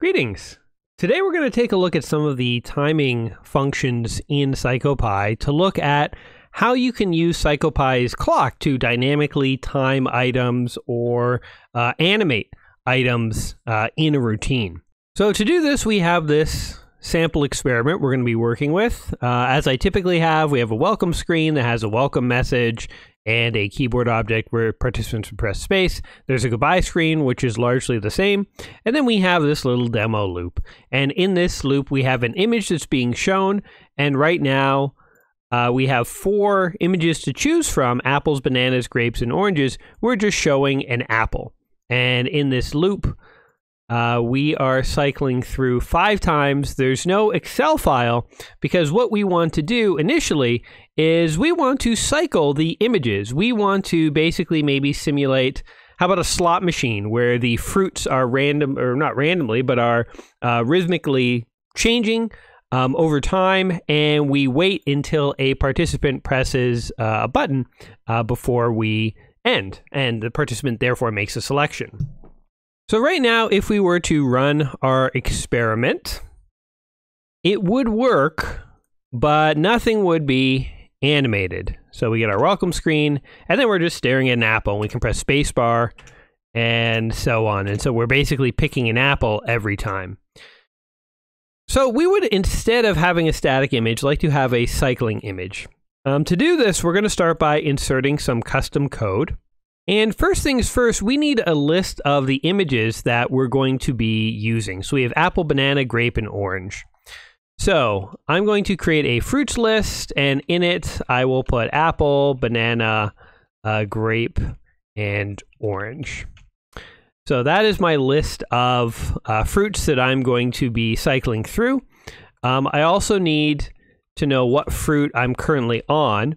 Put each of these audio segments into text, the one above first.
Greetings. Today we're going to take a look at some of the timing functions in PsychoPy to look at how you can use PsychoPy's clock to dynamically time items or uh, animate items uh, in a routine. So to do this, we have this sample experiment we're going to be working with. Uh, as I typically have, we have a welcome screen that has a welcome message and a keyboard object where participants press space. There's a goodbye screen, which is largely the same. And then we have this little demo loop. And in this loop, we have an image that's being shown. And right now, uh, we have four images to choose from apples, bananas, grapes, and oranges. We're just showing an apple. And in this loop, uh, we are cycling through five times. There's no Excel file because what we want to do initially is we want to cycle the images. We want to basically maybe simulate how about a slot machine where the fruits are random or not randomly, but are uh, rhythmically changing um, over time, and we wait until a participant presses uh, a button uh, before we end, and the participant therefore makes a selection. So right now, if we were to run our experiment, it would work, but nothing would be animated. So we get our welcome screen, and then we're just staring at an apple. We can press spacebar and so on. And so we're basically picking an apple every time. So we would, instead of having a static image, like to have a cycling image. Um, to do this, we're going to start by inserting some custom code. And first things first, we need a list of the images that we're going to be using. So we have apple, banana, grape, and orange. So I'm going to create a fruits list, and in it I will put apple, banana, uh, grape, and orange. So that is my list of uh, fruits that I'm going to be cycling through. Um, I also need to know what fruit I'm currently on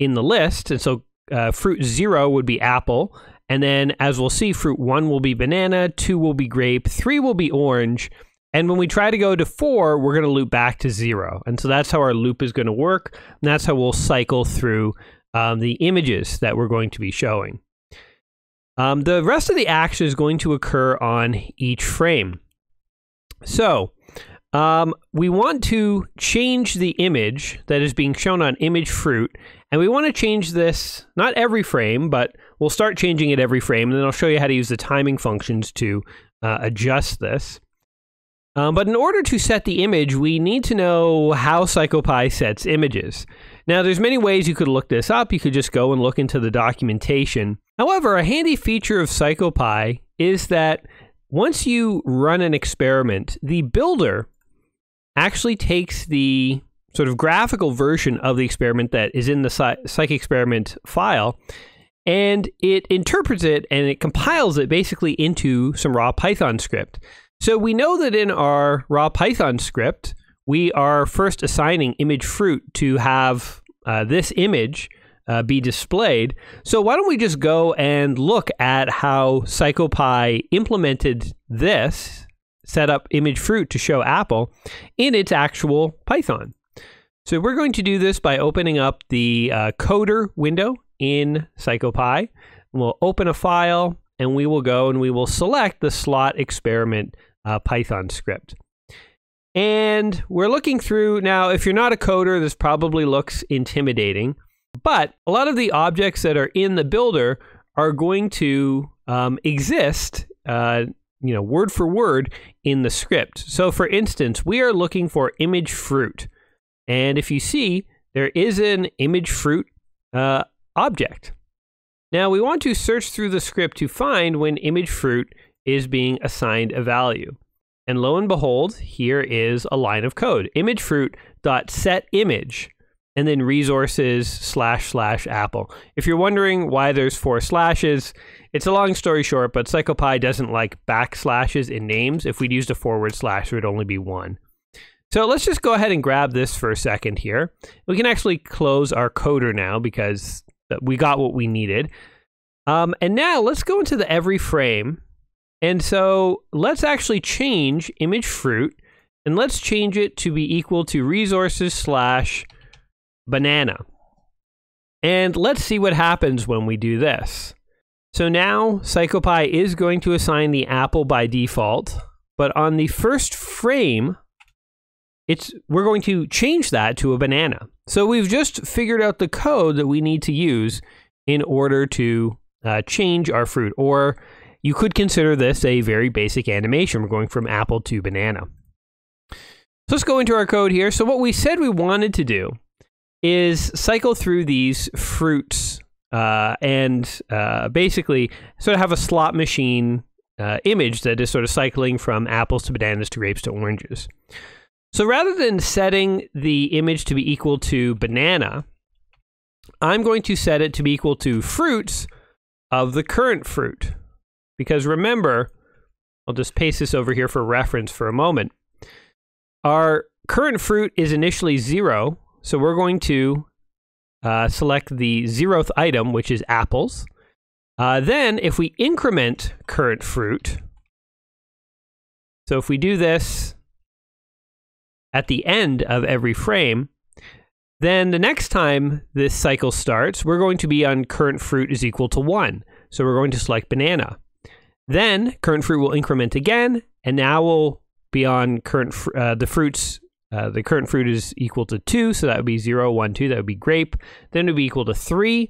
in the list. And so uh, fruit zero would be apple. And then, as we'll see, fruit one will be banana, two will be grape, three will be orange. And when we try to go to four, we're going to loop back to zero. And so that's how our loop is going to work. And that's how we'll cycle through um, the images that we're going to be showing. Um, the rest of the action is going to occur on each frame. So um, we want to change the image that is being shown on image fruit, and we want to change this not every frame, but we'll start changing it every frame, and then I'll show you how to use the timing functions to uh, adjust this. Um, but in order to set the image, we need to know how PsychoPy sets images. Now, there's many ways you could look this up. You could just go and look into the documentation. However, a handy feature of PsychoPy is that once you run an experiment, the builder actually takes the sort of graphical version of the experiment that is in the psych, experiment file and it interprets it and it compiles it basically into some raw Python script. So we know that in our raw Python script, we are first assigning image fruit to have uh, this image uh, be displayed. So why don't we just go and look at how PsychoPy implemented this set up image fruit to show Apple in its actual Python. So we're going to do this by opening up the uh, coder window in PsychoPy. We'll open a file and we will go and we will select the slot experiment uh, Python script. And we're looking through now, if you're not a coder, this probably looks intimidating, but a lot of the objects that are in the builder are going to um, exist uh, you know, word for word in the script. So for instance, we are looking for image fruit. And if you see, there is an image fruit uh, object. Now we want to search through the script to find when image fruit is being assigned a value. And lo and behold, here is a line of code, image fruit dot set image and then resources slash slash Apple. If you're wondering why there's four slashes, it's a long story short, but PsychoPy doesn't like backslashes in names. If we'd used a forward slash, there would only be one. So let's just go ahead and grab this for a second here. We can actually close our coder now because we got what we needed. Um, and now let's go into the every frame. And so let's actually change image fruit and let's change it to be equal to resources slash banana. And let's see what happens when we do this. So now PsychoPy is going to assign the apple by default, but on the first frame, it's, we're going to change that to a banana. So we've just figured out the code that we need to use in order to uh, change our fruit. Or you could consider this a very basic animation. We're going from apple to banana. So let's go into our code here. So what we said we wanted to do is cycle through these fruits uh, and uh, basically sort of have a slot machine uh, image that is sort of cycling from apples to bananas to grapes to oranges. So rather than setting the image to be equal to banana, I'm going to set it to be equal to fruits of the current fruit. Because remember, I'll just paste this over here for reference for a moment. Our current fruit is initially zero, so we're going to uh, select the zeroth item, which is apples. Uh, then if we increment current fruit, so if we do this at the end of every frame, then the next time this cycle starts, we're going to be on current fruit is equal to 1. So we're going to select banana. Then current fruit will increment again, and now we'll be on current fr uh, the fruits uh, the current fruit is equal to 2, so that would be 0, 1, 2, that would be grape. Then it would be equal to 3.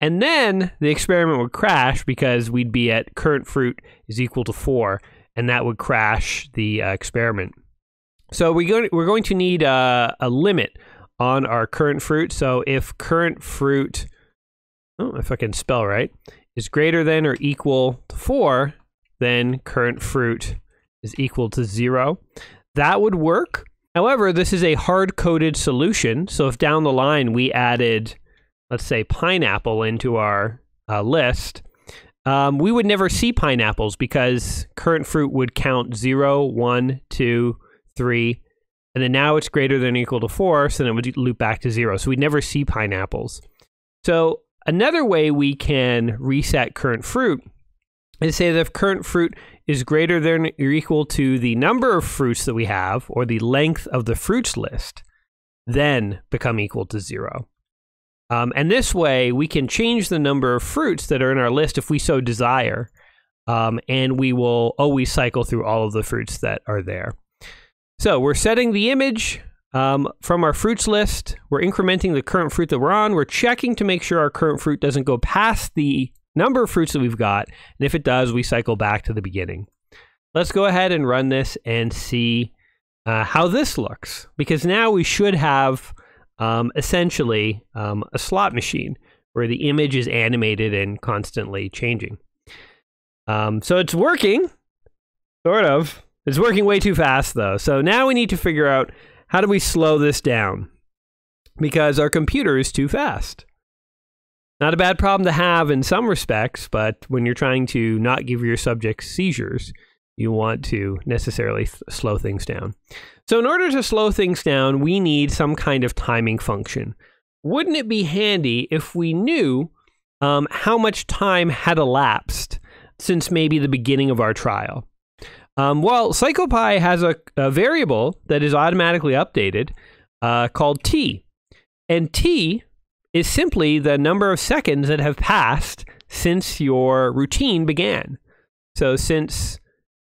And then the experiment would crash because we'd be at current fruit is equal to 4, and that would crash the uh, experiment. So we go, we're going to need a limit on our current fruit. So if current fruit, oh, if I can spell right, is greater than or equal to 4, then current fruit is equal to 0. That would work However, this is a hard coded solution. So if down the line we added, let's say, pineapple into our uh, list, um, we would never see pineapples because current fruit would count 0, 1, 2, 3, and then now it's greater than equal to 4, so then it would loop back to 0. So we'd never see pineapples. So another way we can reset current fruit is say that if current fruit is greater than or equal to the number of fruits that we have or the length of the fruits list, then become equal to zero. Um, and this way, we can change the number of fruits that are in our list if we so desire. Um, and we will always cycle through all of the fruits that are there. So we're setting the image um, from our fruits list. We're incrementing the current fruit that we're on. We're checking to make sure our current fruit doesn't go past the number of fruits that we've got. And if it does, we cycle back to the beginning. Let's go ahead and run this and see uh, how this looks. Because now we should have um, essentially um, a slot machine where the image is animated and constantly changing. Um, so it's working, sort of. It's working way too fast though. So now we need to figure out how do we slow this down because our computer is too fast. Not a bad problem to have in some respects, but when you're trying to not give your subjects seizures, you want to necessarily th slow things down. So, in order to slow things down, we need some kind of timing function. Wouldn't it be handy if we knew um, how much time had elapsed since maybe the beginning of our trial? Um, well, PsychoPy has a, a, variable that is automatically updated uh, called t. And t is simply the number of seconds that have passed since your routine began. So, since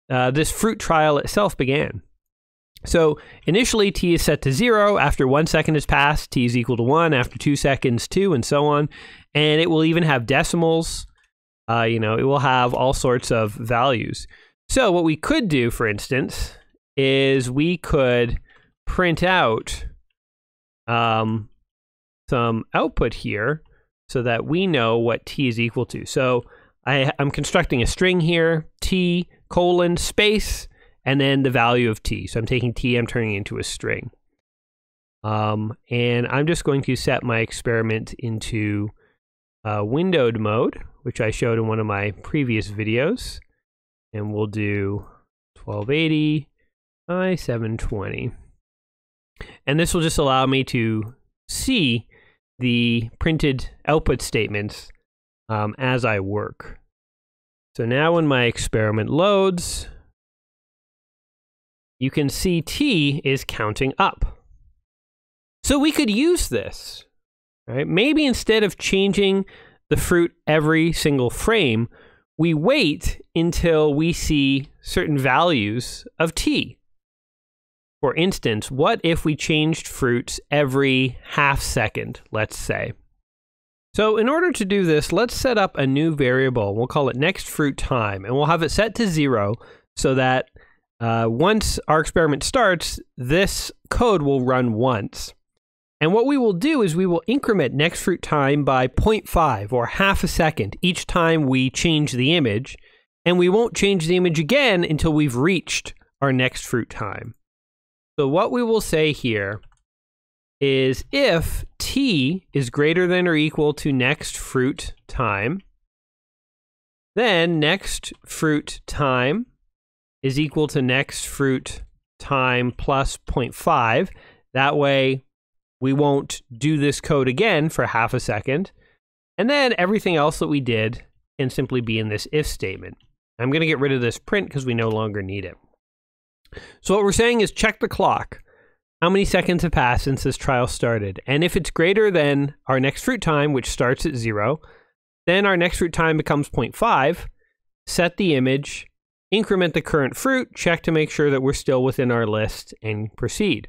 uh, this fruit trial itself began. So, initially, t is set to zero. After one second has passed, t is equal to one. After two seconds, two, and so on. And it will even have decimals. Uh, you know, it will have all sorts of values. So, what we could do, for instance, is we could print out um, some output here so that we know what t is equal to. So I, I'm constructing a string here, t colon space, and then the value of t. So I'm taking t, I'm turning it into a string. Um, and I'm just going to set my experiment into uh, windowed mode, which I showed in one of my previous videos. And we'll do 1280 by 720. And this will just allow me to see the printed output statements um, as I work. So now when my experiment loads, you can see T is counting up. So we could use this, right? Maybe instead of changing the fruit every single frame, we wait until we see certain values of T. For instance, what if we changed fruits every half second, let's say? So in order to do this, let's set up a new variable. We'll call it next fruit time, and we'll have it set to zero so that uh, once our experiment starts, this code will run once. And what we will do is we will increment next fruit time by 0.5 or half a second each time we change the image. And we won't change the image again until we've reached our next fruit time. So what we will say here is if t is greater than or equal to next fruit time, then next fruit time is equal to next fruit time plus 0.5. That way, we won't do this code again for half a second. And then everything else that we did can simply be in this if statement. I'm going to get rid of this print because we no longer need it. So what we're saying is check the clock. How many seconds have passed since this trial started? And if it's greater than our next fruit time, which starts at zero, then our next fruit time becomes 0.5. Set the image, increment the current fruit, check to make sure that we're still within our list, and proceed.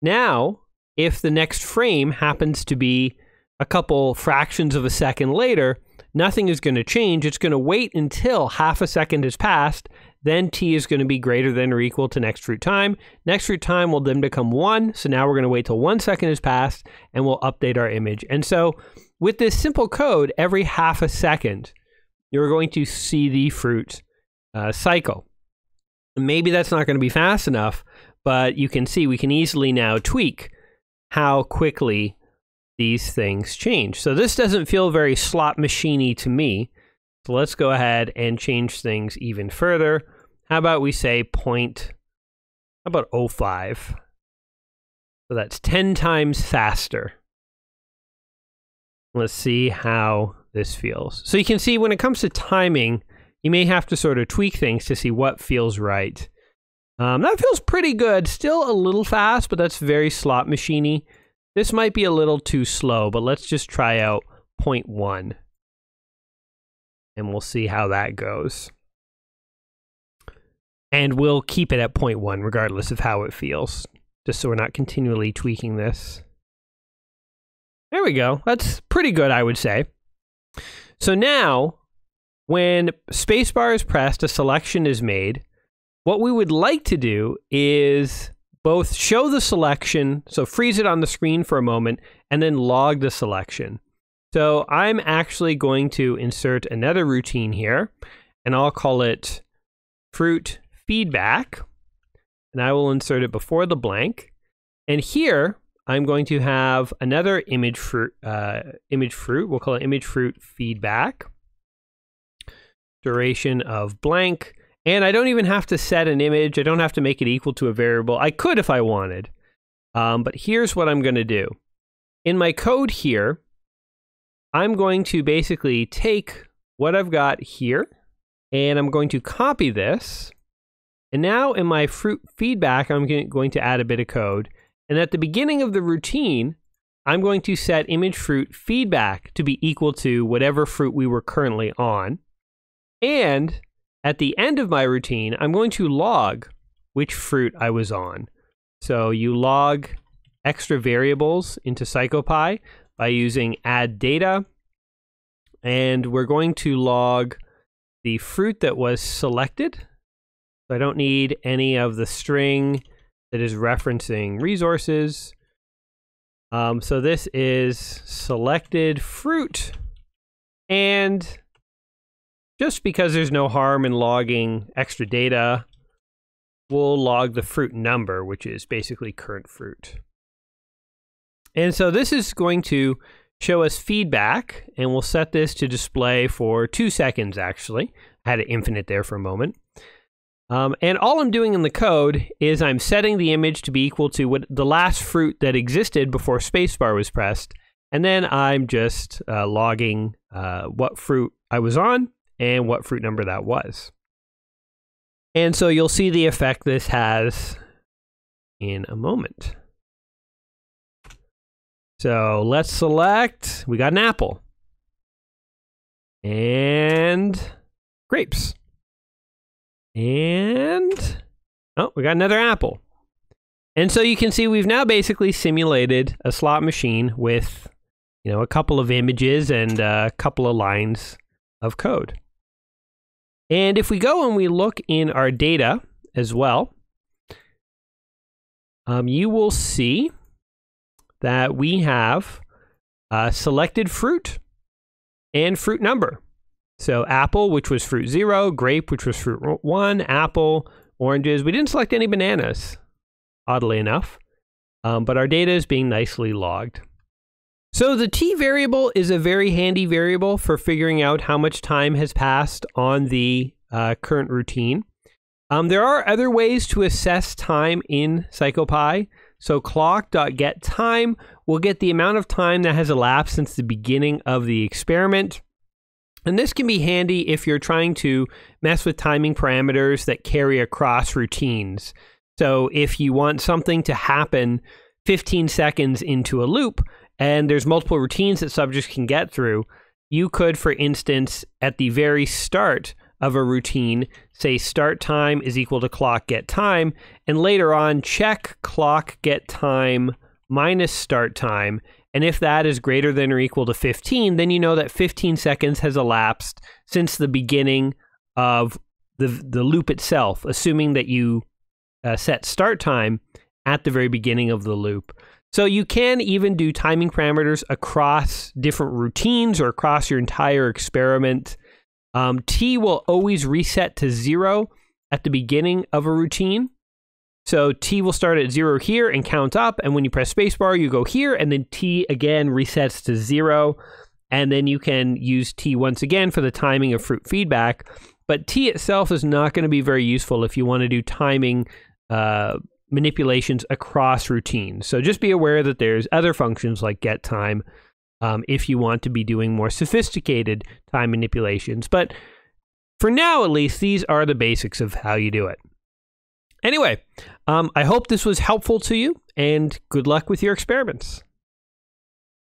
Now, if the next frame happens to be a couple fractions of a second later, nothing is going to change. It's going to wait until half a second has passed then t is going to be greater than or equal to next root time. Next root time will then become 1. So now we're going to wait till 1 second has passed and we'll update our image. And so with this simple code, every half a second, you're going to see the fruit uh, cycle. Maybe that's not going to be fast enough, but you can see we can easily now tweak how quickly these things change. So this doesn't feel very slot machiney to me. So let's go ahead and change things even further. How about we say point, how about 05? So that's 10 times faster. Let's see how this feels. So you can see when it comes to timing, you may have to sort of tweak things to see what feels right. Um, that feels pretty good. Still a little fast, but that's very slot machinie. This might be a little too slow, but let's just try out 0.1 and we'll see how that goes. And we'll keep it at point one, regardless of how it feels, just so we're not continually tweaking this. There we go. That's pretty good, I would say. So now, when spacebar is pressed, a selection is made. What we would like to do is both show the selection, so freeze it on the screen for a moment, and then log the selection. So I'm actually going to insert another routine here, and I'll call it fruit feedback. And I will insert it before the blank. And here, I'm going to have another image fruit, uh, image fruit. We'll call it image fruit feedback. Duration of blank. And I don't even have to set an image. I don't have to make it equal to a variable. I could if I wanted. Um, but here's what I'm going to do. In my code here, I'm going to basically take what I've got here and I'm going to copy this. And now in my fruit feedback, I'm going to add a bit of code. And at the beginning of the routine, I'm going to set image fruit feedback to be equal to whatever fruit we were currently on. And at the end of my routine, I'm going to log which fruit I was on. So you log extra variables into PsychoPy by using add data. And we're going to log the fruit that was selected. So I don't need any of the string that is referencing resources. Um, so this is selected fruit. And just because there's no harm in logging extra data, we'll log the fruit number, which is basically current fruit. And so this is going to show us feedback, and we'll set this to display for two seconds, actually. I had it infinite there for a moment. Um, and all I'm doing in the code is I'm setting the image to be equal to what the last fruit that existed before spacebar was pressed. And then I'm just uh, logging uh, what fruit I was on and what fruit number that was. And so you'll see the effect this has in a moment. So let's select. We got an apple. And grapes. And oh, we got another apple. And so you can see we've now basically simulated a slot machine with, you know, a couple of images and a couple of lines of code. And if we go and we look in our data as well, um, you will see that we have uh, selected fruit and fruit number. So apple, which was fruit zero, grape, which was fruit one, apple, oranges. We didn't select any bananas, oddly enough, um, but our data is being nicely logged. So the t variable is a very handy variable for figuring out how much time has passed on the uh, current routine. Um, there are other ways to assess time in PsychoPy. So clock.getTime will get the amount of time that has elapsed since the beginning of the experiment. And this can be handy if you're trying to mess with timing parameters that carry across routines. So if you want something to happen 15 seconds into a loop and there's multiple routines that subjects can get through, you could, for instance, at the very start of a routine. Say start time is equal to clock get time, and later on check clock get time minus start time. And if that is greater than or equal to 15, then you know that 15 seconds has elapsed since the beginning of the, the loop itself, assuming that you uh, set start time at the very beginning of the loop. So you can even do timing parameters across different routines or across your entire experiment um, T will always reset to zero at the beginning of a routine. So T will start at zero here and count up. And when you press spacebar, you go here, and then T again resets to zero. And then you can use T once again for the timing of fruit feedback. But T itself is not going to be very useful if you want to do timing uh, manipulations across routines. So just be aware that there's other functions like get time um, if you want to be doing more sophisticated time manipulations. But for now, at least, these are the basics of how you do it. Anyway, um, I hope this was helpful to you, and good luck with your experiments.